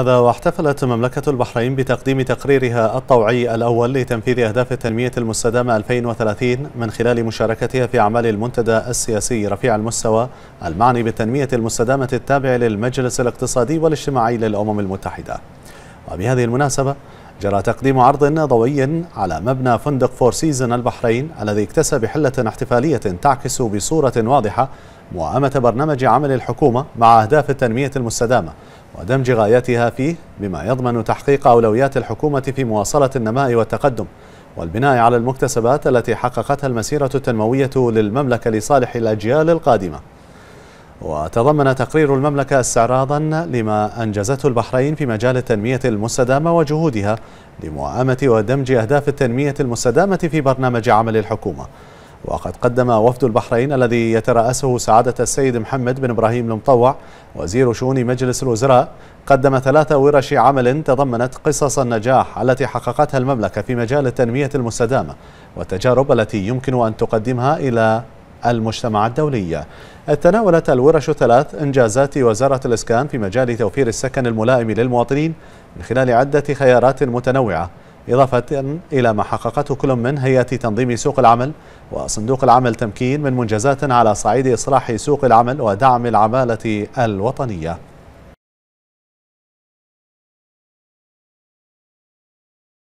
هذا واحتفلت مملكة البحرين بتقديم تقريرها الطوعي الأول لتنفيذ أهداف التنمية المستدامة 2030 من خلال مشاركتها في أعمال المنتدى السياسي رفيع المستوى المعني بالتنمية المستدامة التابع للمجلس الاقتصادي والاجتماعي للأمم المتحدة وبهذه المناسبة جرى تقديم عرض ضوئي على مبنى فندق فور سيزن البحرين الذي اكتسى بحلة احتفالية تعكس بصورة واضحة موائمة برنامج عمل الحكومة مع أهداف التنمية المستدامة ودمج غاياتها فيه بما يضمن تحقيق أولويات الحكومة في مواصلة النماء والتقدم والبناء على المكتسبات التي حققتها المسيرة التنموية للمملكة لصالح الأجيال القادمة وتضمن تقرير المملكة استعراضا لما أنجزته البحرين في مجال التنمية المستدامة وجهودها لموائمة ودمج أهداف التنمية المستدامة في برنامج عمل الحكومة وقد قدم وفد البحرين الذي يترأسه سعادة السيد محمد بن إبراهيم المطوع وزير شؤون مجلس الوزراء قدم ثلاثة ورش عمل تضمنت قصص النجاح التي حققتها المملكة في مجال التنمية المستدامة والتجارب التي يمكن أن تقدمها إلى المجتمع الدولي تناولت الورش ثلاث إنجازات وزارة الإسكان في مجال توفير السكن الملائم للمواطنين من خلال عدة خيارات متنوعة إضافة إلى ما حققته كل من هيئة تنظيم سوق العمل وصندوق العمل تمكين من منجزات على صعيد إصلاح سوق العمل ودعم العمالة الوطنية